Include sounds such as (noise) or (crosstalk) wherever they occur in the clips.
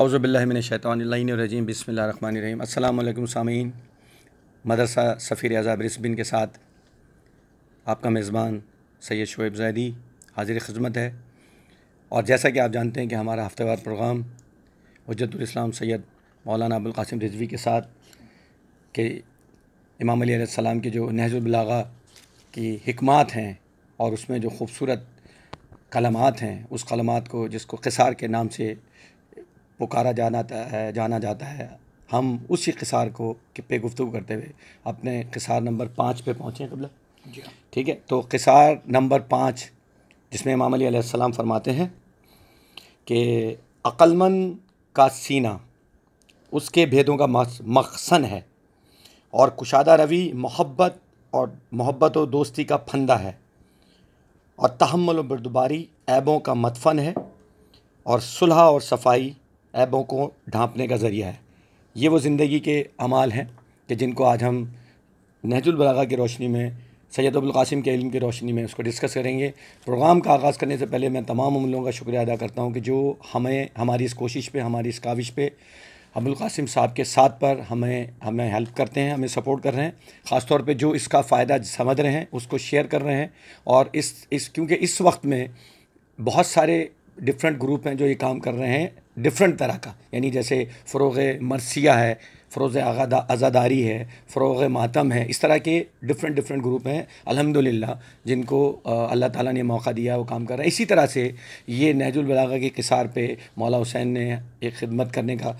اعوذ باللہ من الشیطان اللّین الرجیم بسم اللہ الرحمن الرحیم السلام علیکم سامعین مدرسہ سفیر عذاب رضبین کے ساتھ آپ کا میزبان سید شعیب زیدی حاضر خدمت ہے اور جیسا کہ آپ جانتے ہیں کہ ہمارا ہفتہ وار پروگرام حجت الاسلام سید مولانا ابوالقاسم رضوی کے ساتھ کہ امام علیہ السلام کے جو نحض البلاغہ کی حکمات ہیں اور اس میں جو خوبصورت کلمات ہیں اس کلمات کو جس کو قصار کے نام سے پکارا جانا جانا جاتا ہے ہم اسی قصار کو پہ گفتگو کرتے ہوئے اپنے قصار نمبر پانچ پہ پہنچے ہیں قبل جی ہاں۔ ٹھیک ہے تو قصار نمبر پانچ جس میں امام علی علیہ السلام فرماتے ہیں کہ عقلمند کا سینہ اس کے بھیدوں کا مخصن ہے اور کشادہ روی محبت اور محبت و دوستی کا پھندہ ہے اور تحمل و بردباری عیبوں کا مدفن ہے اور صلح اور صفائی عیبوں کو ڈھانپنے کا ذریعہ ہے یہ وہ زندگی کے عمال ہیں کہ جن کو آج ہم نحج البلاغا کے روشنی میں سید ابوالقاسم کے علم کی روشنی میں اس کو ڈسکس کریں گے پروگرام کا آغاز کرنے سے پہلے میں تمام عملوں کا شکریہ ادا کرتا ہوں کہ جو ہمیں ہماری اس کوشش پہ ہماری اس کاوش پہ ابوالقاسم صاحب کے ساتھ پر ہمیں ہمیں ہیلپ کرتے ہیں ہمیں سپورٹ کر رہے ہیں خاص طور پہ جو اس کا فائدہ سمجھ رہے ہیں اس کو شیئر کر رہے ہیں اور اس اس کیونکہ اس وقت میں بہت سارے ڈفرینٹ گروپ ہیں جو یہ کام کر رہے ہیں ڈفرینٹ طرح کا یعنی جیسے فروغ مرثیہ ہے فروغ آزاداری ہے فروغ ماتم ہے اس طرح کے ڈفرینٹ ڈفرینٹ گروپ ہیں الحمد جن کو اللہ تعالیٰ نے موقع دیا وہ کام کر رہا ہے اسی طرح سے یہ نیج البلاغا کے کسار پہ مولا حسین نے ایک خدمت کرنے کا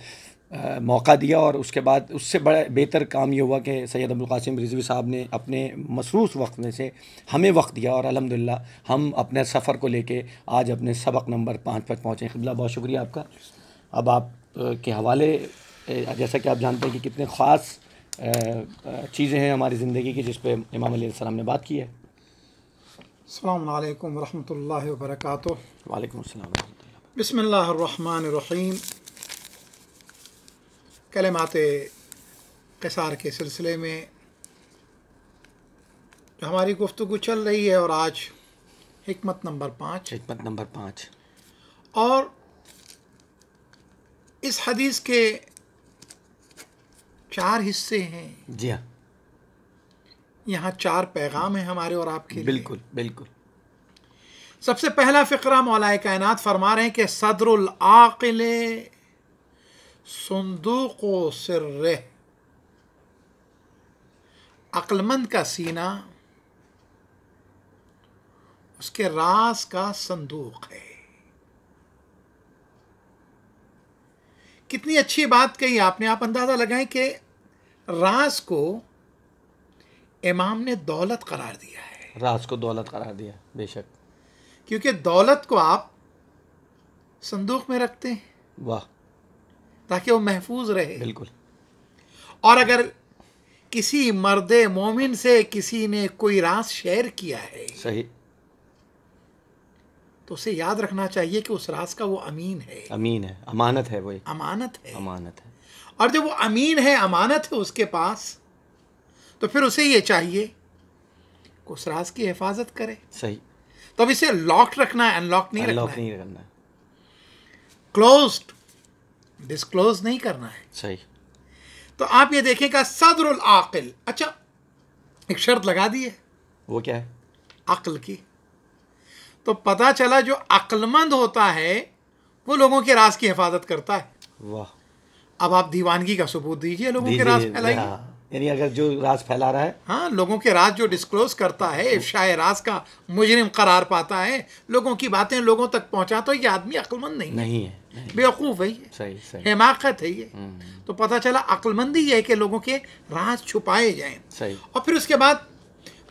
موقع دیا اور اس کے بعد اس سے بڑا بہتر کام یہ ہوا کہ سید ابوالقاسم رضوی صاحب نے اپنے مصروف وقت میں سے ہمیں وقت دیا اور الحمد ہم اپنے سفر کو لے کے آج اپنے سبق نمبر پانچ پر پہنچے ہیں بہت شکریہ آپ کا اب آپ کے حوالے جیسا کہ آپ جانتے ہیں کہ کتنے خاص چیزیں ہیں ہماری زندگی کی جس پہ امام علیہ السلام نے بات کی ہے السلام علیکم ورحمۃ اللہ وبرکاتہ وعلیکم السلام بسم اللہ الرحمن الرحیم کلمات قصار کے سلسلے میں جو ہماری گفتگو چل رہی ہے اور آج حکمت نمبر پانچ حکمت نمبر پانچ اور اس حدیث کے چار حصے ہیں جی ہاں یہاں چار پیغام ہیں ہمارے اور آپ کے بالکل بالکل سب سے پہلا فقرہ مولائے کائنات فرما رہے ہیں کہ صدر العقل صندوق و رہ عقلمند کا سینا اس کے راز کا صندوق ہے کتنی اچھی بات کہی آپ نے آپ اندازہ لگائیں کہ راز کو امام نے دولت قرار دیا ہے راز کو دولت قرار دیا بے شک کیونکہ دولت کو آپ صندوق میں رکھتے ہیں واہ تاکہ وہ محفوظ رہے بالکل اور اگر کسی مرد مومن سے کسی نے کوئی راز شیئر کیا ہے صحیح تو اسے یاد رکھنا چاہیے کہ اس راز کا وہ امین ہے امین ہے امانت ہے وہ امانت ہے امانت ہے اور جب وہ امین ہے امانت ہے اس کے پاس تو پھر اسے یہ چاہیے کہ اس راز کی حفاظت کرے صحیح تب اسے لاک رکھنا ہے ان لاک نہیں رکھنا کلوزڈ ڈسکلوز نہیں کرنا ہے صحیح تو آپ یہ دیکھیں کہ صدر العقل اچھا ایک شرط لگا دی ہے وہ کیا ہے عقل کی تو پتہ چلا جو عقل مند ہوتا ہے وہ لوگوں کے راز کی حفاظت کرتا ہے واہ اب آپ دیوانگی کا ثبوت دیجیے لوگوں کے راز پھیلائیے یعنی اگر جو راز پھیلا رہا ہے ہاں لوگوں کے راز جو ڈسکلوز کرتا ہے افشاء ہاں۔ راز کا مجرم قرار پاتا ہے لوگوں کی باتیں لوگوں تک پہنچا تو یہ آدمی عقل مند نہیں ہے بیوقوف ہے یہ صحیح حماقت ہے یہ ہاں۔ تو پتہ چلا عقل یہ ہے کہ لوگوں کے راز چھپائے جائیں صحیح اور پھر اس کے بعد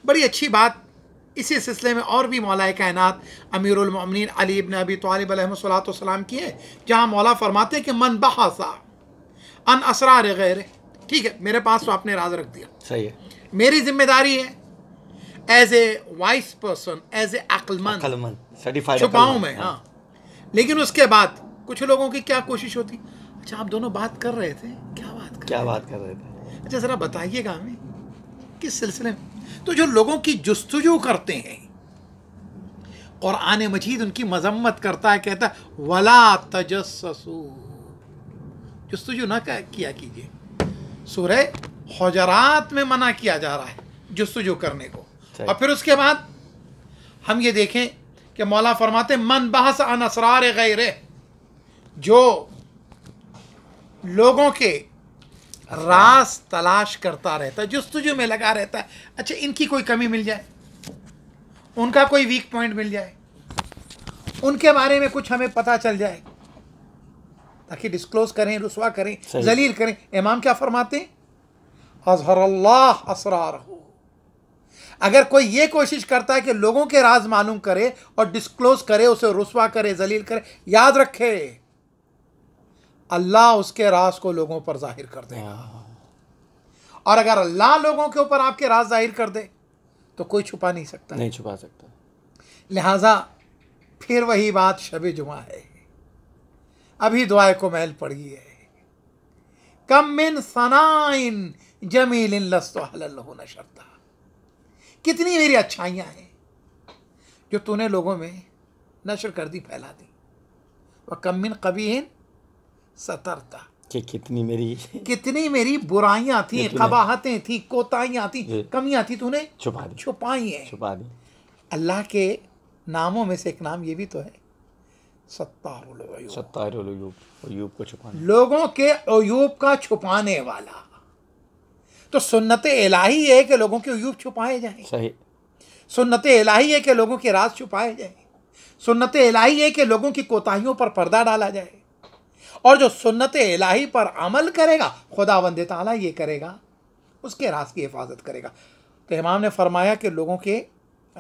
بڑی اچھی بات اسی سلسلے میں اور بھی مولا کائنات امیر علی ابن ابی طالب علیہ صلاحۃ اللہ کی ہے جہاں مولا فرماتے ہیں کہ من بحثا ان اسرار غیر ٹھیک ہے میرے پاس تو آپ نے راز رکھ دیا صحیح ہے میری ذمہ داری ہے as a voice person as a چھپاؤں میں ہاں۔, ہاں لیکن اس کے بعد کچھ لوگوں کی کیا کوشش ہوتی اچھا آپ دونوں بات کر رہے تھے کیا بات کیا بات کر رہے تھے اچھا ذرا بتائیے گا ہمیں کس سلسلے میں تو جو لوگوں کی جستجو کرتے ہیں اور آنے مجید ان کی مذمت کرتا ہے کہتا ہے ولا تجسسو جستجو نہ کیا کیجیے سورہ حجرات میں منع کیا جا رہا ہے جستجو کرنے کو اور پھر اس کے بعد ہم یہ دیکھیں کہ مولا فرماتے من بحث عن اسرار غیر جو لوگوں کے راز تلاش کرتا رہتا ہے جستجو میں لگا رہتا ہے اچھا ان کی کوئی کمی مل جائے ان کا کوئی ویک پوائنٹ مل جائے ان کے بارے میں کچھ ہمیں پتا چل جائے تاکہ ڈسکلوز کریں رسوا کریں ذلیل کریں امام کیا فرماتے ہیں اظہر اللہ اسرار ہو اگر کوئی یہ کوشش کرتا ہے کہ لوگوں کے راز معلوم کرے اور ڈسکلوز کرے اسے رسوا کرے ذلیل کرے یاد رکھے اللہ اس کے راز کو لوگوں پر ظاہر کر دے اور اگر اللہ لوگوں کے اوپر آپ کے راز ظاہر کر دے تو کوئی چھپا نہیں سکتا نہیں چھپا سکتا لہذا پھر وہی بات شب جمعہ ہے ابھی دعائے کو محل پڑ گئی ہے من ثنائن جمیل لست حل اللہ نشرتا کتنی میری اچھائیاں ہیں جو تو نے لوگوں میں نشر کر دی پھیلا دی کم من قبی سترتا کہ کتنی میری کتنی میری برائیاں تھیں قباہتیں تھیں کوتاہیاں تھیں جی۔ کمیاں تھیں تو نے چھپا دی چھپائی ہیں چھپا دی اللہ کے ناموں میں سے ایک نام یہ بھی تو ہے ستار کو چھپانے لوگوں کے عیوب کا چھپانے والا تو سنت الہی ہے کہ لوگوں کے عیوب چھپائے جائیں صحیح سنت الہی ہے کہ لوگوں کے راز چھپائے جائیں سنت الہی ہے کہ لوگوں کی کوتاہیوں پر پردہ ڈالا جائے اور جو سنت الہی پر عمل کرے گا خدا وند تعالیٰ یہ کرے گا اس کے راز کی حفاظت کرے گا تو امام نے فرمایا کہ لوگوں کے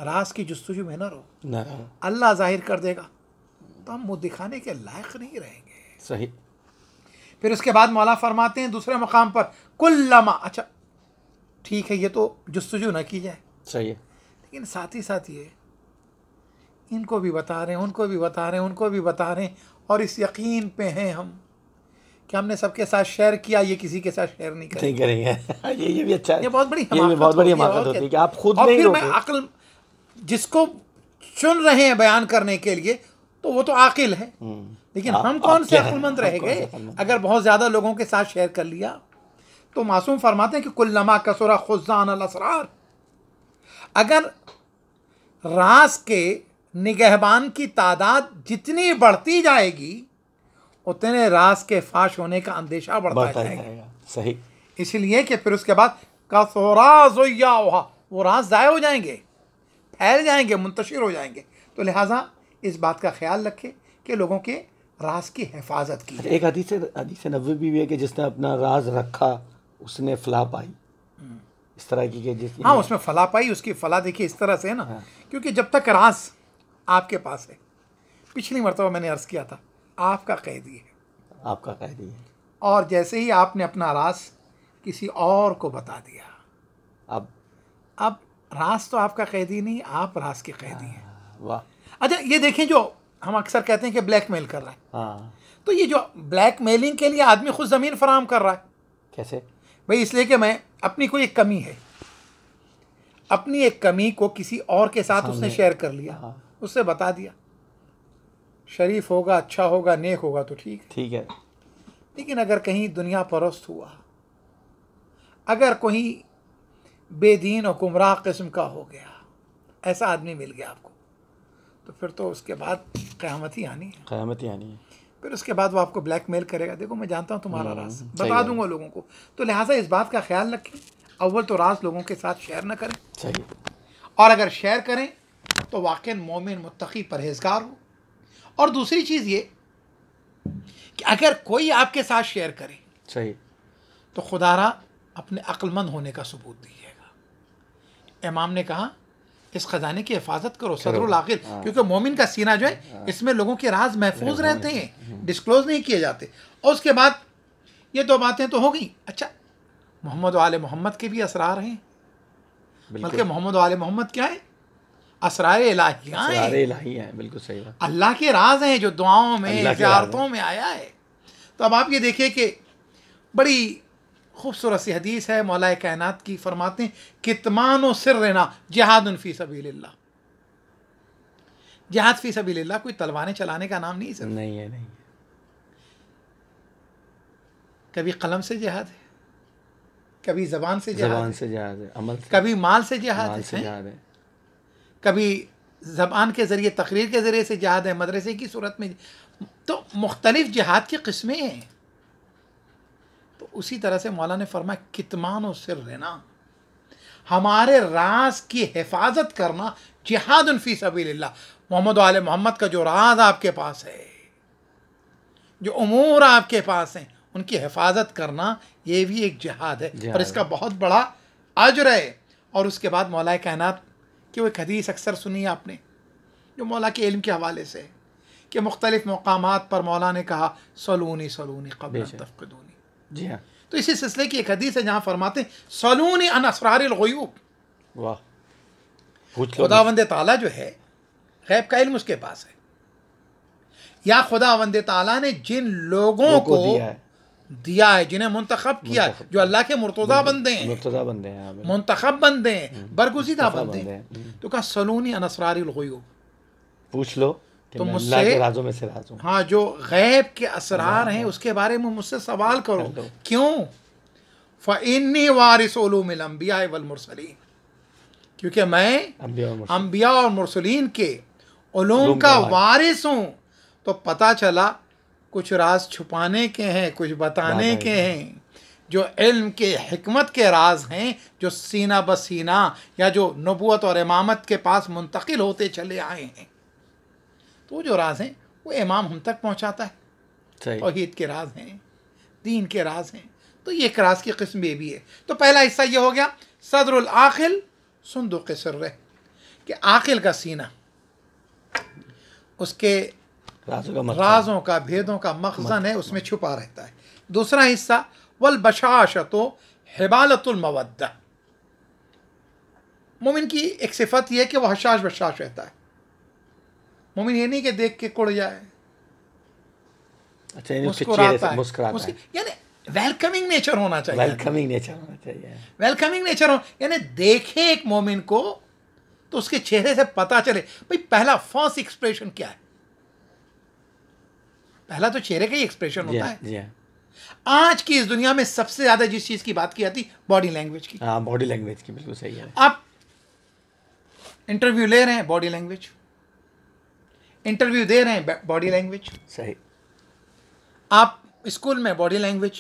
راز کی جستجو میں نہ رہو اللہ ظاہر کر دے گا تو ہم منہ دکھانے کے لائق نہیں رہیں گے صحیح پھر اس کے بعد مولا فرماتے ہیں دوسرے مقام پر کل لما اچھا ٹھیک ہے یہ تو جستجو نہ کی جائے صحیح لیکن ساتھ ہی ساتھ یہ ان کو بھی بتا رہے ہیں ان کو بھی بتا رہے ہیں ان کو بھی بتا رہے ہیں اور اس یقین پہ ہیں ہم کہ ہم نے سب کے ساتھ شیئر کیا یہ کسی کے ساتھ شیئر نہیں کریں گے یہ بھی اچھا ہے یہ بہت بڑی یہ بہت بڑی حماقت ہوتی ہے کہ آپ خود نہیں رہو گے عقل جس کو چن رہے ہیں بیان کرنے کے لیے تو وہ تو عاقل ہے لیکن ہم کون سے عقل مند رہ گئے اگر بہت زیادہ لوگوں کے ساتھ شیئر کر لیا تو معصوم فرماتے ہیں کہ کلما کسورا خزان الاسرار اگر راز کے نگہبان کی تعداد جتنی بڑھتی جائے گی اتنے راز کے فاش ہونے کا اندیشہ بڑھتا جائے گا صحیح اس لیے کہ پھر اس کے بعد کسورا زویا وہ راز ضائع ہو جائیں گے پھیل جائیں گے منتشر ہو جائیں گے تو لہٰذا اس بات کا خیال رکھے کہ لوگوں کے راز کی حفاظت کی ایک حدیث حدیث نبوی بھی ہے کہ جس نے اپنا راز رکھا اس نے فلاح پائی اس طرح کی جس ہاں اس میں فلاح پائی اس کی فلاح دیکھیے اس طرح سے نا ہاں۔ کیونکہ جب تک راز آپ کے پاس ہے پچھلی مرتبہ میں نے عرض کیا تھا آپ کا قیدی ہے آپ کا قیدی ہے اور جیسے ہی آپ نے اپنا راز کسی اور کو بتا دیا اب اب راز تو آپ کا قیدی نہیں آپ راز کے قیدی ہیں ہاں، واہ اچھا یہ دیکھیں جو ہم اکثر کہتے ہیں کہ بلیک میل کر رہا ہے ہاں۔ تو یہ جو بلیک میلنگ کے لیے آدمی خود زمین فراہم کر رہا ہے کیسے بھائی اس لیے کہ میں اپنی کوئی ایک کمی ہے اپنی ایک کمی کو کسی اور کے ساتھ اس نے شیئر کر لیا ہاں۔ اس سے بتا دیا شریف ہوگا اچھا ہوگا نیک ہوگا تو ٹھیک ٹھیک ہے لیکن اگر کہیں دنیا پرست ہوا اگر کوئی بے دین و کمراہ قسم کا ہو گیا ایسا آدمی مل گیا آپ کو تو پھر تو اس کے بعد قیامت ہی آنی ہے قیامت ہی آنی ہے پھر اس کے بعد وہ آپ کو بلیک میل کرے گا دیکھو میں جانتا ہوں تمہارا راز بتا دوں گا لوگوں کو تو لہٰذا اس بات کا خیال رکھیں اول تو راز لوگوں کے ساتھ شیئر نہ کریں صحیح اور اگر شیئر کریں تو واقع مومن متقی پرہیزگار ہو اور دوسری چیز یہ کہ اگر کوئی آپ کے ساتھ شیئر کرے صحیح تو خدا را اپنے عقل مند ہونے کا ثبوت دیجیے گا امام نے کہا اس خزانے کی حفاظت کرو صدر الاخر ہاں۔ کیونکہ مومن کا سینہ جو ہے ہاں۔ اس میں لوگوں کے راز محفوظ ہاں۔ رہتے ہیں ڈسکلوز نہیں کیے جاتے اور اس کے بعد یہ دو باتیں تو ہو گئیں اچھا محمد وال محمد کے بھی اسرار ہیں بلکہ محمد وال محمد کیا ہے اسرار ہیں بالکل صحیح اللہ کے راز ہیں جو دعاؤں میں زیارتوں میں آیا ہے تو اب آپ یہ دیکھیے کہ بڑی خوبصورت سی حدیث ہے مولا کائنات کی فرماتے کتمان و سر رہنا جہاد فی سبیل اللہ جہاد فی سبیل اللہ کوئی تلواریں چلانے کا نام نہیں سر نہیں ہے نہیں کبھی قلم سے جہاد ہے کبھی زبان سے جہاد زبان سے سے جہاد ہے عمل کبھی مال سے جہاد ہے کبھی زبان کے ذریعے تقریر کے ذریعے سے جہاد ہے مدرسے کی صورت میں تو مختلف جہاد کی قسمیں ہیں تو اسی طرح سے مولانا نے فرمایا کتمان و سر رہنا ہمارے راز کی حفاظت کرنا جہاد فی سبیل اللہ محمد عالیہ محمد کا جو راز آپ کے پاس ہے جو امور آپ کے پاس ہیں ان کی حفاظت کرنا یہ بھی ایک جہاد ہے اور اس کا بہت بڑا اجر ہے اور اس کے بعد مولا کائنات کہ وہ ایک حدیث اکثر سنی آپ نے جو مولا کے علم کے حوالے سے کہ مختلف مقامات پر مولا نے کہا سلونی سلونی قبل جی ہاں تو اسی سلسلے کی ایک حدیث ہے جہاں فرماتے ہیں سلون خدا وند تعالیٰ جو ہے غیب کا علم اس کے پاس ہے یا خدا وند تعالیٰ نے جن لوگوں کو دیا ہے جنہیں منتخب کیا جو اللہ کے مرتضی بندے ہیں مرتضی بندے ہیں منتخب بندے ہیں برگزیدہ بندے ہیں تو کہا سلونی انسرار الغیوب پوچھ لو تو مجھ سے ہاں جو غیب کے اسرار ہیں اس کے بارے میں مجھ سے سوال کرو کیوں فعنی وارث علوم الانبیاء والمرسلین کیونکہ میں انبیاء اور مرسلین کے علوم کا وارث ہوں تو پتہ چلا کچھ راز چھپانے کے ہیں کچھ بتانے کے ہیں جو علم کے حکمت کے راز ہیں جو سینہ بسینہ یا جو نبوت اور امامت کے پاس منتقل ہوتے چلے آئے ہیں تو جو راز ہیں وہ امام ہم تک پہنچاتا ہے توحید کے راز ہیں دین کے راز ہیں تو یہ ایک راز کی قسم یہ بھی ہے تو پہلا حصہ یہ ہو گیا صدر العقل سندو سر کہ عاقل کا سینہ اس کے رازوں کا رازوں کا بھیدوں کا مخزن ہے اس میں چھپا رہتا ہے دوسرا حصہ و و حبالت المودہ مومن کی ایک صفت یہ ہے کہ وہ حشاش بشاش رہتا ہے مومن یہ نہیں کہ دیکھ کے کڑ جائے اچھا یعنی ویلکمنگ یعنی دیکھے ایک مومن کو تو اس کے چہرے سے پتا چلے ایکسپریشن کیا ہے پہلا تو چہرے کا ہی ایکسپریشن ہوتا ہے آج کی اس دنیا میں سب سے زیادہ جس چیز کی بات کی جاتی باڈی لینگویج کی ہاں باڈی لینگویج کی بالکل صحیح ہے آپ انٹرویو لے رہے ہیں باڈی لینگویج انٹرویو دے رہے ہیں باڈی لینگویج صحیح آپ اسکول میں باڈی لینگویج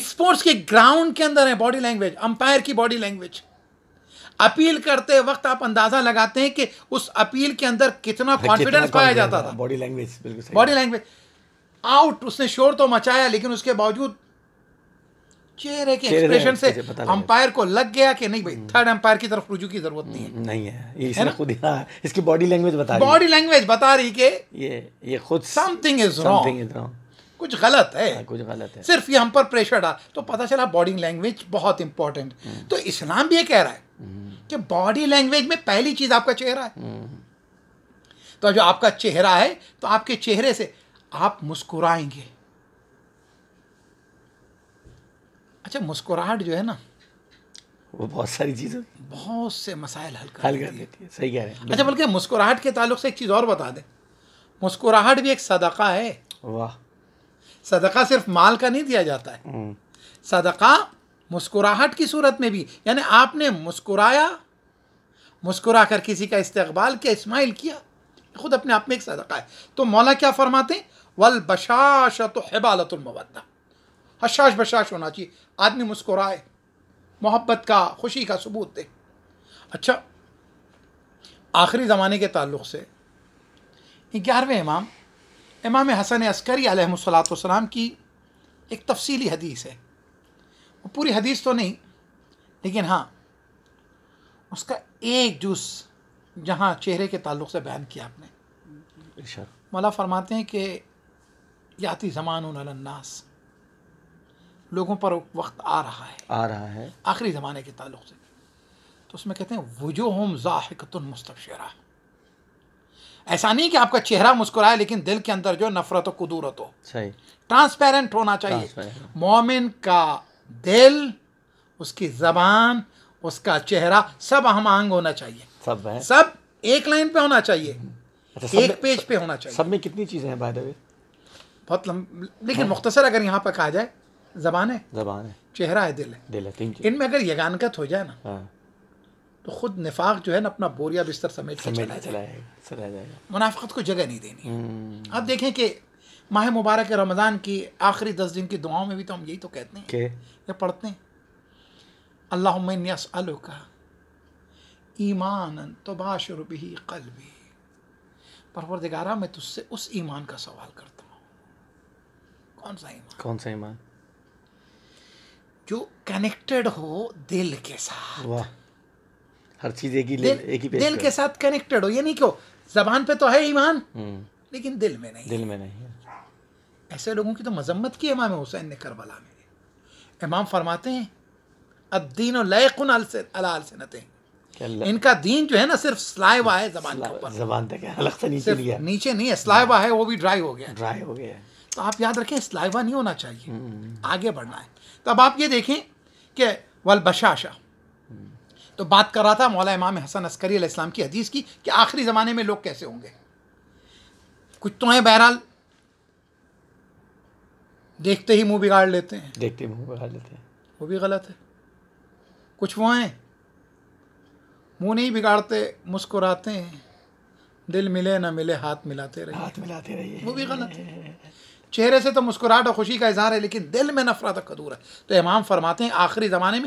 اسپورٹس کے گراؤنڈ کے اندر ہیں باڈی لینگویج امپائر کی باڈی لینگویج اپیل کرتے وقت آپ اندازہ لگاتے ہیں کہ اس اپیل کے اندر کتنا کانفیڈینس پایا جاتا تھا body language body language out اس نے شور تو مچایا لیکن اس کے باوجود چہرے کے ایکسپریشن سے امپائر کو لگ گیا کہ نہیں بھائی تھرڈ امپائر کی طرف رجوع کی ضرورت نہیں ہے نہیں ہے اس نے خود ہی ہاں، اس کی باڈی لینگویج بتا رہی ہے باڈی لینگویج بتا رہی کہ یہ یہ خود سم تھنگ از رانگ کچھ غلط ہے ہاں، کچھ غلط ہے صرف یہ ہم پر پریشر ڈال تو پتہ چلا باڈی لینگویج بہت امپورٹنٹ ہاں۔ تو اسلام بھی یہ کہہ رہا ہے کہ باڈی لینگویج میں پہلی چیز آپ کا چہرہ ہے تو جو آپ کا چہرہ ہے تو آپ کے چہرے سے آپ مسکرائیں گے اچھا مسکراہٹ جو ہے نا وہ بہت ساری چیزیں بہت سے مسائل حل کر لیتی ہے صحیح کہہ رہے ہیں اچھا بلکہ مسکراہٹ کے تعلق سے ایک چیز اور بتا دیں مسکراہٹ بھی ایک صدقہ ہے واہ صدقہ صرف مال کا نہیں دیا جاتا ہے صدقہ مسکراہٹ کی صورت میں بھی یعنی آپ نے مسکرایا مسکرا کر کسی کا استقبال کیا اسماعیل کیا خود اپنے آپ میں ایک صدقہ ہے تو مولا کیا فرماتے ہیں ولبشاشت و حبالت المودہ حشاش بشاش ہونا چاہیے آدمی مسکرائے محبت کا خوشی کا ثبوت دے اچھا آخری زمانے کے تعلق سے گیارہویں امام امام حسن عسکری علیہ الصلاۃ والسلام کی ایک تفصیلی حدیث ہے وہ پوری حدیث تو نہیں لیکن ہاں اس کا ایک جز جہاں چہرے کے تعلق سے بیان کیا آپ نے مولا فرماتے ہیں کہ یاتی زمان الناس لوگوں پر وقت آ رہا ہے آ رہا ہے آخری زمانے کے تعلق سے تو اس میں کہتے ہیں وجو ہوم مستبشرہ ایسا نہیں کہ آپ کا چہرہ مسکرائے لیکن دل کے اندر جو نفرت و قدورت ہو صحیح ٹرانسپیرنٹ ہونا چاہیے مومن کا دل اس کی زبان اس کا چہرہ سب ہم آہنگ ہونا چاہیے سب ہے سب ایک لائن پہ ہونا چاہیے اچھا، ایک پیج پہ ہونا چاہیے سب میں کتنی چیزیں بھائی بہت لمب لیکن مختصر اگر یہاں پہ کہا جائے زبان ہے زبان ہے چہرہ ہے دل ہے دل ہے تین ان میں اگر یگانگت ہو جائے نا ہاں۔ تو خود نفاق جو ہے نا اپنا بوریا بستر سمیٹ چلا جائے گا منافقت کو جگہ نہیں دینی اب دیکھیں کہ ماہ مبارک رمضان کی آخری دس دن کی دعاؤں میں بھی تو ہم یہی تو کہتے ہیں یا پڑھتے ہیں اللہ عمین کا ایمان تو باشر بھی قلبی پروردگارہ میں تجھ سے اس ایمان کا سوال کرتا ہوں کون سا ایمان کون سا ایمان جو کنیکٹڈ ہو دل کے ساتھ واہ ہر چیز ایک ہی دل کے ساتھ کنیکٹڈ ہو یعنی کہ زبان پہ تو ہے ایمان لیکن دل میں نہیں دل میں نہیں ایسے لوگوں کی تو مذمت کی امام حسین نے کربلا میں امام فرماتے ہیں الدین و لسنتیں ان کا دین جو ہے نا صرف ہے ہے زبان تک نیچے نہیں ہے سلائی ہے ہاں۔ وہ بھی ڈرائی ہو گیا ڈرائی ہو گیا تو آپ یاد رکھیں اس نہیں ہونا چاہیے آگے بڑھنا ہے تو اب آپ یہ دیکھیں کہ وشاشا تو بات کر رہا تھا مولا امام حسن عسکری علیہ السلام کی حدیث کی کہ آخری زمانے میں لوگ کیسے ہوں گے کچھ تو ہیں بہرحال دیکھتے ہی منہ بگاڑ لیتے ہیں دیکھتے ہی منہ بگاڑ لیتے ہیں وہ بھی غلط ہے کچھ وہ ہیں منہ نہیں بگاڑتے مسکراتے ہیں دل ملے نہ ملے ہاتھ ملاتے رہے ہاتھ ملاتے رہیے وہ بھی غلط ہے چہرے سے تو مسکراہٹ اور خوشی کا اظہار ہے لیکن دل میں نفرت دور ہے تو امام فرماتے ہیں آخری زمانے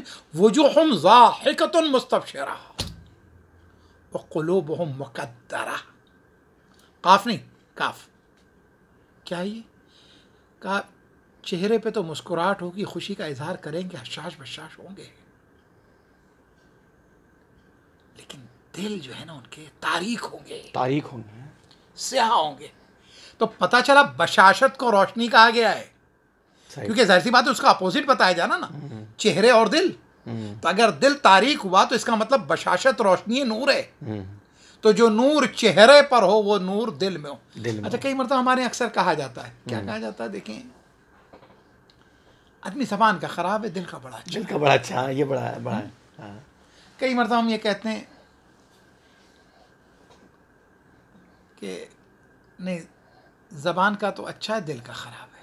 میں کاف نہیں کاف کیا یہ چہرے پہ تو مسکراہٹ ہوگی خوشی کا اظہار کریں گے حشاش بشاش ہوں گے لیکن دل جو ہے نا ان کے تاریخ ہوں گے تاریخ ہوں گے سیاہ ہوں گے تو پتا چلا بشاشت کو روشنی کہا گیا ہے کیونکہ ظاہر سی بات ہے اس کا اپوزٹ بتایا جانا نا چہرے اور دل تو اگر دل تاریخ ہوا تو اس کا مطلب بشاشت روشنی نور ہے تو جو نور چہرے پر ہو وہ نور دل میں ہو اچھا کئی مرتبہ ہمارے اکثر کہا جاتا ہے کیا کہا جاتا ہے دیکھیں آدمی زبان کا خراب ہے دل کا بڑا اچھا دل کا بڑا اچھا ہاں، یہ بڑا ہے بڑا ہاں۔ کئی مرتبہ ہم یہ کہتے ہیں کہ نہیں زبان کا تو اچھا ہے دل کا خراب ہے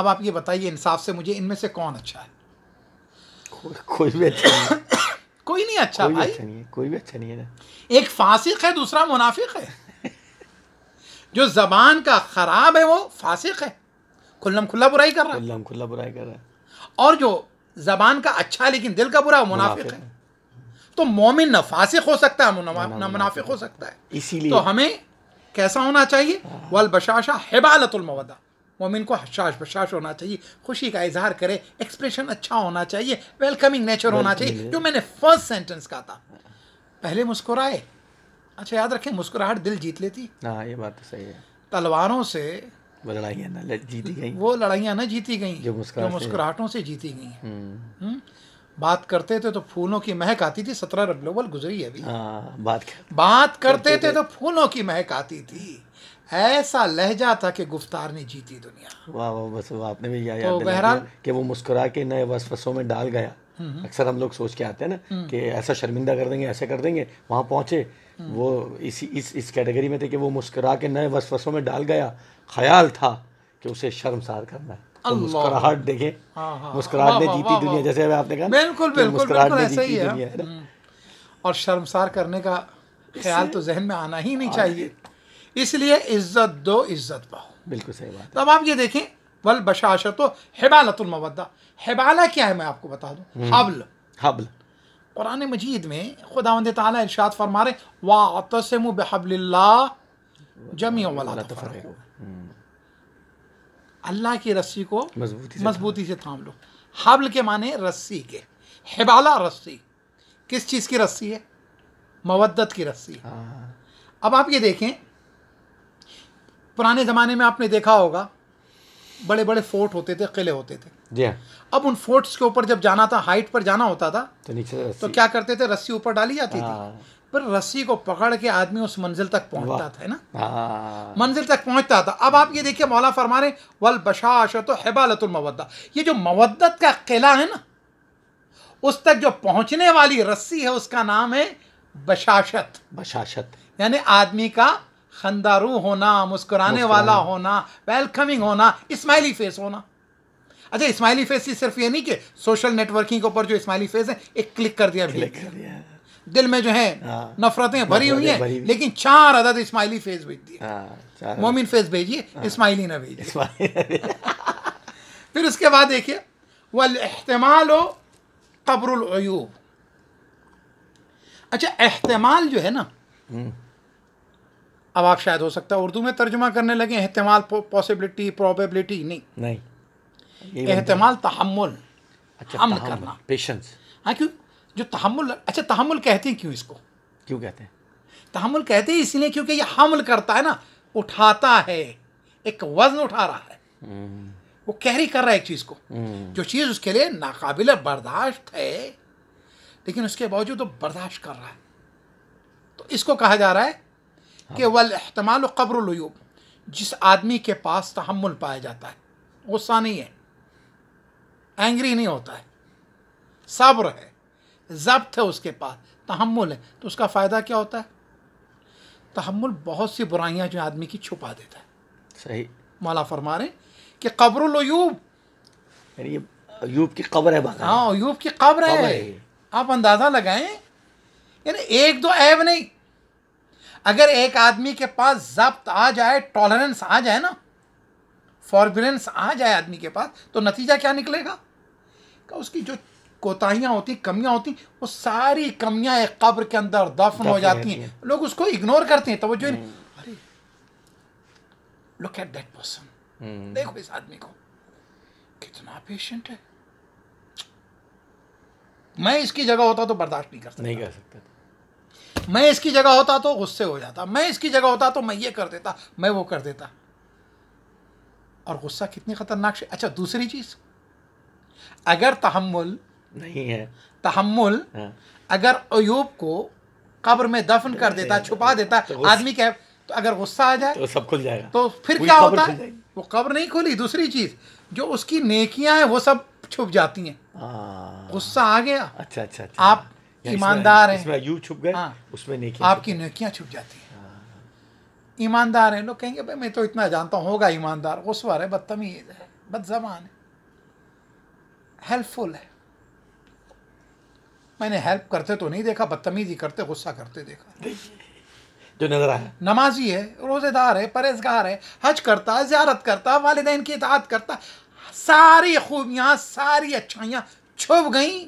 اب آپ یہ بتائیے انصاف سے مجھے ان میں سے کون اچھا ہے کوئی بھی اچھا نہیں اچھا اچھا نہیں ہے ایک فاسق ہے دوسرا منافق ہے جو زبان کا خراب ہے وہ فاسق ہے کلم کھلا برائی کر رہا ہے کھلا برائی کر رہا ہے اور جو زبان کا اچھا لیکن دل کا برا منافق ہے تو مومن نہ فاسق ہو سکتا ہے نہ منافق ہو سکتا ہے اسی لیے تو ہمیں کیسا ہونا چاہیے والبشاشہ حبالت المودہ مومن کو حشاش بشاش ہونا چاہیے خوشی کا اظہار کرے ایکسپریشن اچھا ہونا چاہیے ویلکمنگ نیچر ہونا چاہیے جو میں نے فرسٹ سینٹنس کہا تھا پہلے مسکرائے اچھا یاد رکھیں مسکراہٹ دل جیت لیتی ہاں یہ بات تو صحیح ہے تلواروں سے وہ لڑائیاں نہ جیتی گئیں وہ لڑائیاں نہ جیتی گئیں جو مسکراہٹوں سے جیتی گئیں بات کرتے تھے تو پھولوں کی مہک آتی تھی سترہ رب لوبل گزری ہے ہاں، بات کرتے تھے تو پھولوں کی مہک آتی تھی ایسا لہجہ تھا کہ گفتار نے جیتی دنیا واہ واہ بس آپ نے بھی بہرحال کہ وہ مسکرا کے نئے وسوسوں میں ڈال گیا اکثر ہم لوگ سوچ کے آتے ہیں نا کہ ایسا شرمندہ کر دیں گے ایسا کر دیں گے وہاں پہنچے وہ اس کیٹیگری میں تھے کہ وہ مسکرا کے نئے وسوسوں میں ڈال گیا خیال تھا کہ اسے شرمسار کرنا ہے مسکراہٹ دیکھیں ہاں، ہاں، ہاں۔ مسکراہٹ نے جیتی دنیا جیسے ابھی آپ نے کہا بالکل بالکل ایسا ہی ہے اور شرمسار کرنے کا خیال تو ذہن میں آنا ہی نہیں چاہیے اس لیے عزت دو عزت پاؤ بالکل صحیح بات تو اب آپ یہ دیکھیں ول بشاشت و حبالت المودہ حبالہ کیا ہے میں آپ کو بتا دوں حبل حبل قرآن مجید میں خدا مند تعالیٰ ارشاد فرما رہے واطسم بحبل اللہ جمی ولا تفرقوا اللہ کی رسی کو مضبوطی سے تھام لو حبل کے معنی رسی کے حبالہ رسی کس چیز کی رسی ہے مودت کی رسی ہے ہاں۔ اب آپ یہ دیکھیں پرانے زمانے میں آپ نے دیکھا ہوگا بڑے بڑے فورٹ ہوتے تھے قلعے ہوتے تھے جی ہاں۔ اب ان فورٹس کے اوپر جب جانا تھا ہائٹ پر جانا ہوتا تھا تو کیا کرتے تھے رسی اوپر ڈالی جاتی تھی ہاں۔ پھر رسی کو پکڑ کے آدمی اس منزل تک پہنچتا تھا نا ہاں۔ منزل تک پہنچتا تھا اب آپ یہ دیکھیے مولا فرما رہے ول بشاشت و حبالت المودہ یہ جو مودت کا قلعہ ہے نا اس تک جو پہنچنے والی رسی ہے اس کا نام ہے بشاشت بشاشت یعنی آدمی کا خندارو ہونا مسکرانے والا ہونا ویلکمنگ ہونا اسماعیلی فیس ہونا اچھا اسماعیلی فیس ہی صرف یہ نہیں کہ سوشل نیٹ ورکنگ کے اوپر جو اسماعیلی فیس ہے ایک کلک کر دیا کلک کر دیا دل میں جو ہے ہاں۔ نفرتیں بھری ہوئی ہیں لیکن چار عدد اسماعیلی فیس بھیج دیے ہاں، مومن فیس ہاں۔ بھیجیے اسماعیلی نہ بھیجیے (laughs) پھر اس کے بعد دیکھیے وہ ہو قبر العیوب اچھا احتمال جو ہے نا اب آپ شاید ہو سکتا ہے اردو میں ترجمہ کرنے لگے احتمال پاسبلٹی پروبیبلٹی نہیں احتمال تحمل اچھا، کرنا پیشنس ہاں کیوں جو تحمل اچھا تحمل کہتے ہیں کیوں اس کو کیوں کہتے ہیں تحمل کہتے ہیں اس لیے کیونکہ یہ حمل کرتا ہے نا اٹھاتا ہے ایک وزن اٹھا رہا ہے وہ کیری کر رہا ہے ایک چیز کو جو چیز اس کے لیے ناقابل برداشت ہے لیکن اس کے باوجود وہ برداشت کر رہا ہے تو اس کو کہا جا رہا ہے کہ ہاں۔ وہ احتمال و قبر العیوب جس آدمی کے پاس تحمل پایا جاتا ہے غصہ نہیں ہے اینگری نہیں ہوتا ہے صبر ہے ضبط ہے اس کے پاس تحمل ہے تو اس کا فائدہ کیا ہوتا ہے تحمل بہت سی برائیاں جو آدمی کی چھپا دیتا ہے صحیح مولا فرما رہے کہ قبر العیوب یعنی کی کی قبر ہاں، قبر, ہے ہے ہاں آپ اندازہ لگائیں یعنی ایک دو عیب نہیں اگر ایک آدمی کے پاس ضبط آ جائے ٹالرنس آ جائے نا فاربرنس آ جائے آدمی کے پاس تو نتیجہ کیا نکلے گا کہ اس کی جو کوتاہیاں ہوتی کمیاں ہوتی وہ ساری کمیاں ایک قبر کے اندر دفن ہو جاتی ہیں لوگ اس کو اگنور کرتے ہیں توجہ نہیں ایٹ دیٹ پرسن دیکھو اس آدمی کو کتنا پیشنٹ ہے میں اس کی جگہ ہوتا تو برداشت نہیں کر سکتا میں اس کی جگہ ہوتا تو غصے ہو جاتا میں اس کی جگہ ہوتا تو میں یہ کر دیتا میں وہ کر دیتا اور غصہ کتنی خطرناک اچھا دوسری چیز اگر تحمل نہیں ہے تحمل ہاں۔ اگر ایوب کو قبر میں دفن کر دیتا چھپا دیتا آدمی کہ تو اگر غصہ آ جائے تو سب کھل جائے گا تو پھر کیا ہوتا ہے وہ قبر نہیں کھلی دوسری چیز جو اس کی نیکیاں ہیں وہ سب چھپ جاتی ہیں غصہ آ گیا اچھا اچھا, اچھا۔ آپ یعنی ایماندار ہیں اس میں ایوب چھپ گئے ہاں۔ اس میں نیکیاں آپ کی نیکیاں چھپ جاتی ہیں ایماندار ہیں لوگ کہیں گے بھائی میں تو اتنا جانتا ہوں ہوگا ایماندار غصور ہے بدتمیز ہے بد زبان ہے ہیلپ فل ہے میں نے ہیلپ کرتے تو نہیں دیکھا بدتمیزی کرتے غصہ کرتے دیکھا جو نظر آیا نمازی ہے روزے دار ہے پرہیزگار ہے حج کرتا ہے زیارت کرتا والدین کی اطاعت کرتا ساری خوبیاں ساری اچھائیاں چھپ گئیں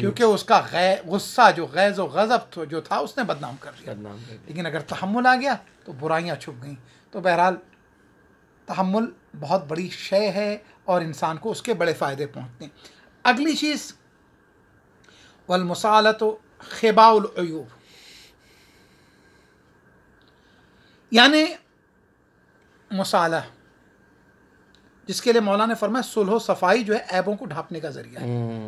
کیونکہ اس کا غصہ جو غیظ و غضب جو تھا اس نے بدنام کر لیا لیکن اگر تحمل آ گیا تو برائیاں چھپ گئیں تو بہرحال تحمل بہت بڑی شے ہے اور انسان کو اس کے بڑے فائدے پہنچتے ہیں اگلی چیز والمسالت خباء العیوب یعنی مسالہ جس کے لیے مولا نے فرمایا و صفائی جو ہے عیبوں کو ڈھانپنے کا ذریعہ ہے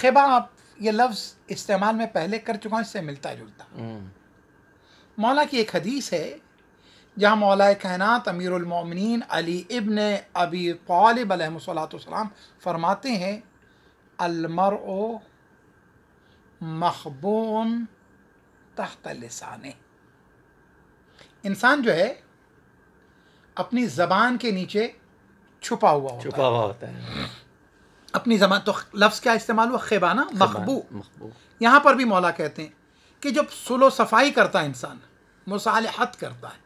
خبا آپ یہ لفظ استعمال میں پہلے کر چکا ہوں اس سے ملتا جلتا مولا کی ایک حدیث ہے جہاں مولا کائنات امیر المومنین علی ابن ابی طالب علیہ صلی والسلام فرماتے ہیں المر او مخبون لسانے انسان جو ہے اپنی زبان کے نیچے چھپا ہوا ہوتا چھپا ہوا ہوتا ہے اپنی زبان تو لفظ کیا استعمال ہوا خیبانہ مخبو مخبو یہاں پر بھی مولا کہتے ہیں کہ جب سلو صفائی کرتا ہے انسان مصالحت کرتا ہے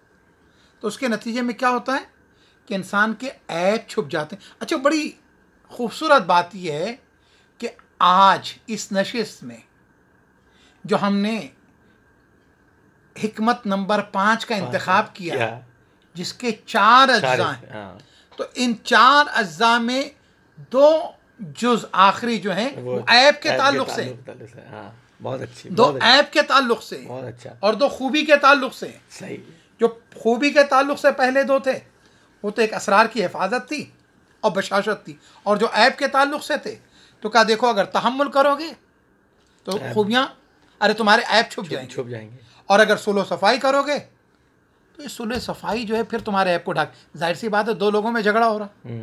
تو اس کے نتیجے میں کیا ہوتا ہے کہ انسان کے عیب چھپ جاتے ہیں اچھا بڑی خوبصورت بات یہ ہے کہ آج اس نشست میں جو ہم نے حکمت نمبر پانچ کا انتخاب کیا جس کے چار اجزاء ہیں تو ان چار اجزاء میں دو جز آخری جو ہیں وہ عیب کے تعلق سے ہاں۔ دو عیب کے تعلق سے اچھا۔ اور دو خوبی کے تعلق سے جو خوبی کے تعلق سے پہلے دو تھے وہ تو ایک اسرار کی حفاظت تھی اور بشاشت تھی اور جو عیب کے تعلق سے تھے تو کہا دیکھو اگر تحمل کرو گے تو خوبیاں ارے تمہارے عیب چھپ جائیں چھپ جائیں گے اور اگر سلو صفائی کرو گے تو یہ سلو صفائی جو ہے پھر تمہارے عیب کو ڈھاک ظاہر سی بات ہے دو لوگوں میں جھگڑا ہو رہا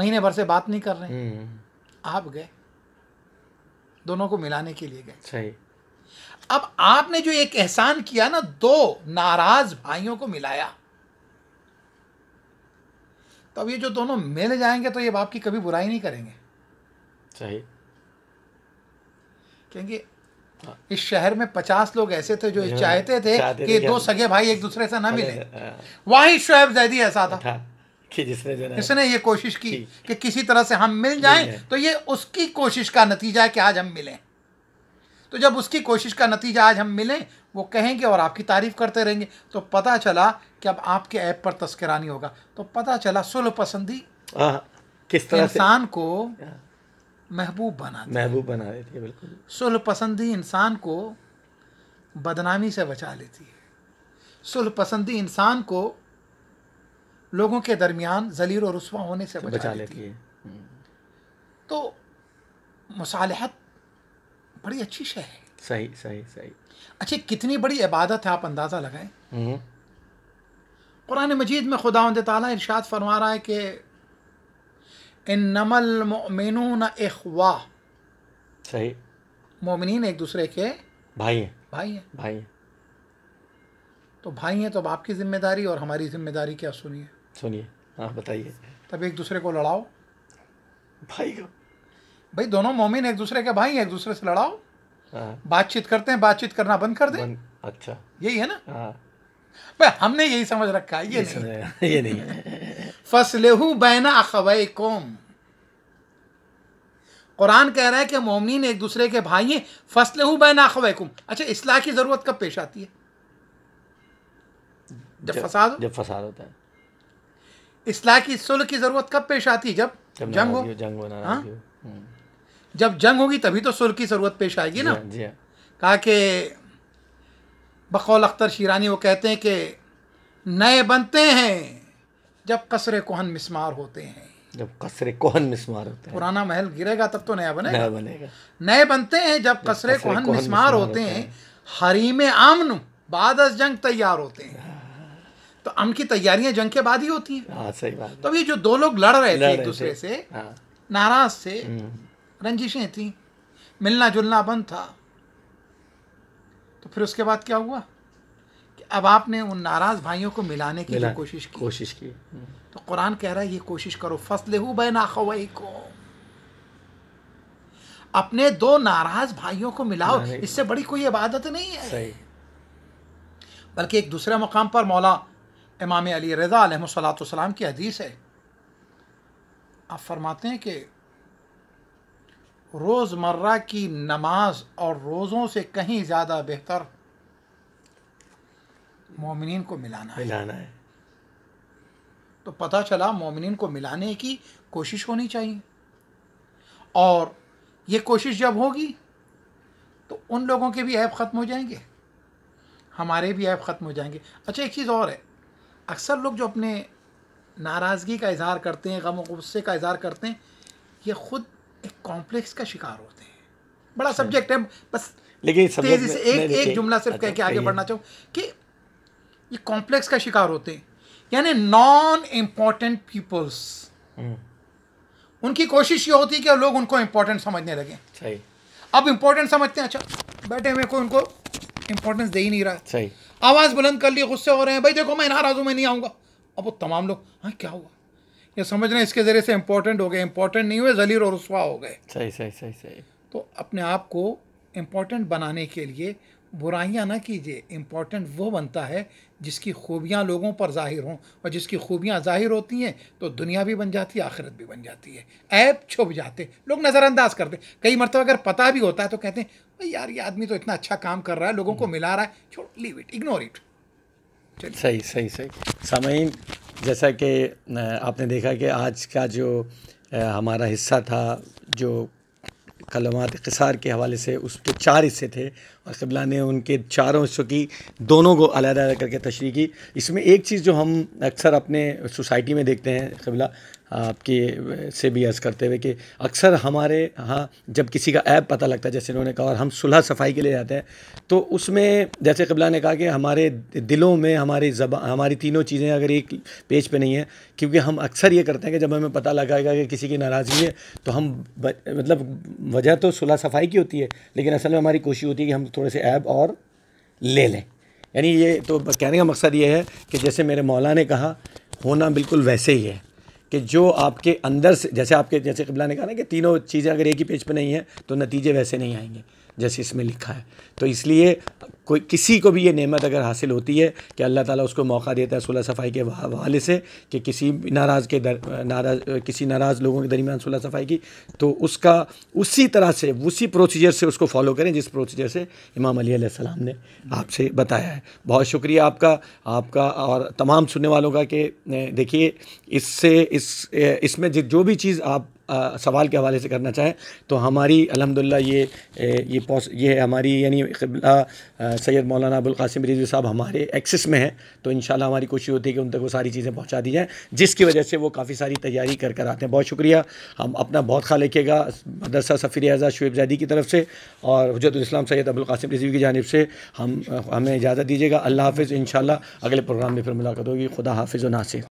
مہینے بھر سے بات نہیں کر رہے آپ گئے دونوں کو ملانے کے لیے گئے صحیح اب آپ نے جو ایک احسان کیا نا دو ناراض بھائیوں کو ملایا تو اب یہ جو دونوں مل جائیں گے تو یہ باپ کی کبھی برائی نہیں کریں گے اس شہر میں پچاس لوگ ایسے تھے جو چاہتے تھے کہ دو سگے بھائی ایک دوسرے سے نہ ملے ہاں۔ واحد شعیب زیدی ایسا تھا اس نے یہ کوشش کی کہ کسی طرح سے ہم مل جائیں تو یہ اس کی کوشش کا نتیجہ ہے کہ آج ہم ملیں تو جب اس کی کوشش کا نتیجہ آج ہم ملیں وہ کہیں گے اور آپ کی تعریف کرتے رہیں گے تو پتا چلا کہ اب آپ کے ایپ پر نہیں ہوگا تو پتا چلا سل پسندی کس طرح انسان کو محبوب بنا محبوب بنا دیتی ہے سل پسندی انسان کو بدنامی سے بچا لیتی ہے سل پسندی انسان کو لوگوں کے درمیان ذلیل و رسوا ہونے سے بچا لیتی ہے تو مصالحت بڑی اچھی شے ہے صحیح صحیح صحیح اچھا کتنی بڑی عبادت ہے آپ اندازہ لگائیں قرآن مجید میں خدا تعالیٰ ارشاد فرما رہا ہے کہ اخوا صحیح مومنین ایک دوسرے کے بھائی ہیں بھائی بھائی ہیں ہیں تو بھائی ہیں تو آپ کی ذمہ داری اور ہماری ذمہ داری کیا سنیے سنیے ہاں بتائیے تب ایک دوسرے کو لڑاؤ بھائی کا بھائی دونوں مومن ایک دوسرے کے بھائی ایک دوسرے سے لڑاؤ ہاں۔ بات چیت کرتے ہیں بات چیت کرنا بند کر دیں اچھا یہی ہے نا ہاں۔ بھائی ہم نے یہی سمجھ رکھا ہے یہ نہیں بین قرآن کہہ رہا ہے کہ مومنین ایک دوسرے کے بھائی ہیں فصل بین قوم اچھا اصلاح کی ضرورت کب پیش آتی ہے جب فساد جب فساد ہوتا ہے اسلح کی صلح کی ضرورت کب پیش آتی ہے جب جنگ ہو جب جنگ ہوگی تبھی تو سلح کی ضرورت پیش آئے گی نا جی، جی۔ کہا کہ بقول اختر شیرانی وہ کہتے ہیں کہ نئے بنتے ہیں جب کسرے کوہن مسمار ہوتے ہیں جب کوہن مسمار ہوتے ہیں پرانا محل گرے گا تب تو نیا بنے گا نئے بنتے ہیں جب کسرے کوہن مسمار ہوتے ہیں حریم امن از جنگ تیار ہوتے ہیں تو ام کی تیاریاں جنگ کے بعد ہی ہوتی ہیں ہاں، تو یہ جو دو لوگ لڑ رہے تھے ایک دوسرے سے ہاں۔ ناراض سے رنجشیں تھیں ملنا جلنا بند تھا تو پھر اس کے بعد کیا ہوا کہ اب آپ نے ان ناراض بھائیوں کو ملانے کی کوشش کی تو قرآن کہہ رہا ہے یہ کوشش کرو فصل ہو بے ناخوئی کو اپنے دو ناراض بھائیوں کو ملاؤ اس سے بڑی کوئی عبادت نہیں ہے صحیح بلکہ ایک دوسرے مقام پر مولا امام علی رضا علیہ والسلام کی حدیث ہے آپ فرماتے ہیں کہ روز مرہ کی نماز اور روزوں سے کہیں زیادہ بہتر مومنین کو ملانا ملانا ہے تو پتہ چلا مومنین کو ملانے کی کوشش ہونی چاہیے اور یہ کوشش جب ہوگی تو ان لوگوں کے بھی ایپ ختم ہو جائیں گے ہمارے بھی ایپ ختم ہو جائیں گے اچھا ایک چیز اور ہے اکثر لوگ جو اپنے ناراضگی کا اظہار کرتے ہیں غم و غصے کا اظہار کرتے ہیں یہ خود ایک کمپلیکس کا شکار ہوتے ہیں بڑا اچھا۔ سبجیکٹ ہے بس لیکن تیزی سے ایک ایک جملہ صرف اچھا، کہہ کے آگے بڑھنا چاہوں کہ یہ کمپلیکس کا شکار ہوتے ہیں یعنی نان امپورٹنٹ پیپلس ان کی کوشش یہ ہوتی ہے کہ لوگ ان کو امپورٹنٹ سمجھنے لگے اب امپورٹنٹ سمجھتے ہیں اچھا بیٹھے ہوئے کوئی ان کو امپورٹنس دے ہی نہیں رہا آواز بلند کر لی غصے ہو رہے ہیں بھائی دیکھو میں ناراض ہوں میں نہیں آؤں گا اب وہ تمام لوگ ہاں کیا ہوا سمجھنا اس کے ذریعے سے امپورٹنٹ ہو گئے امپورٹنٹ نہیں ہوئے ذلیل اور رسوا ہو گئے صحیح صحیح صحیح صحیح تو اپنے آپ کو امپورٹنٹ بنانے کے لیے برائیاں نہ کیجیے امپورٹنٹ وہ بنتا ہے جس کی خوبیاں لوگوں پر ظاہر ہوں اور جس کی خوبیاں ظاہر ہوتی ہیں تو دنیا بھی بن جاتی ہے آخرت بھی بن جاتی ہے ایپ چھپ جاتے لوگ نظر انداز کرتے کئی مرتبہ اگر پتہ بھی ہوتا ہے تو کہتے ہیں بھائی یار یہ آدمی تو اتنا اچھا کام کر رہا ہے لوگوں کو ملا رہا ہے چھوڑ لیو اٹ اگنور اٹ صحیح صحیح صحیح سامعین جیسا کہ آپ نے دیکھا کہ آج کا جو ہمارا حصہ تھا جو کلمات قصار کے حوالے سے اس کے چار حصے تھے اور قبلہ نے ان کے چاروں حصوں کی دونوں کو علیحدہ کر کے تشریح کی اس میں ایک چیز جو ہم اکثر اپنے سوسائٹی میں دیکھتے ہیں قبلہ آپ کے سے بھی عرض کرتے ہوئے کہ اکثر ہمارے ہاں جب کسی کا ایپ پتہ لگتا ہے جیسے انہوں نے کہا اور ہم صلح صفائی کے لیے جاتے ہیں تو اس میں جیسے قبلہ نے کہا کہ ہمارے دلوں میں ہماری زبان ہماری تینوں چیزیں اگر ایک پیج پہ نہیں ہیں کیونکہ ہم اکثر یہ کرتے ہیں کہ جب ہمیں پتہ لگائے گا کہ کسی کی ناراضگی ہے تو ہم مطلب وجہ تو صلح صفائی کی ہوتی ہے لیکن اصل میں ہماری کوشش ہوتی ہے کہ ہم تھوڑے سے ایپ اور لے لیں یعنی یہ تو کہنے کا مقصد یہ ہے کہ جیسے میرے مولا نے کہا ہونا بالکل ویسے ہی ہے کہ جو آپ کے اندر سے جیسے آپ کے جیسے قبلہ نے کہا ہے کہ تینوں چیزیں اگر ایک ہی پیج پہ نہیں ہیں تو نتیجے ویسے نہیں آئیں گے جیسے اس میں لکھا ہے تو اس لیے کوئی کسی کو بھی یہ نعمت اگر حاصل ہوتی ہے کہ اللہ تعالیٰ اس کو موقع دیتا ہے صلح صفائی کے حوالے سے کہ کسی ناراض کے در ناراض کسی ناراض لوگوں کے درمیان صلح صفائی کی تو اس کا اسی طرح سے اسی پروسیجر سے اس کو فالو کریں جس پروسیجر سے امام علی علیہ السلام نے آپ سے بتایا ہے بہت شکریہ آپ کا آپ کا اور تمام سننے والوں کا کہ دیکھیے اس سے اس اس میں جو بھی چیز آپ سوال کے حوالے سے کرنا چاہیں تو ہماری الحمدللہ یہ یہ پوس یہ ہماری یعنی قبلہ سید مولانا ابوالقاسم رضوی صاحب ہمارے ایکسس میں ہیں تو انشاءاللہ ہماری کوشش ہوتی ہے کہ ان تک وہ ساری چیزیں پہنچا دی جائیں جس کی وجہ سے وہ کافی ساری تیاری کر کر آتے ہیں بہت شکریہ ہم اپنا بہت خواہ رکھیے گا مدرسہ سفیر اعزاز شعیب زیدی کی طرف سے اور حجت الاسلام سید ابوالقاسم رضوی کی جانب سے ہم ہمیں اجازت دیجیے گا اللہ حافظ ان اگلے پروگرام میں پھر ملاقات ہوگی خدا حافظ و ناصر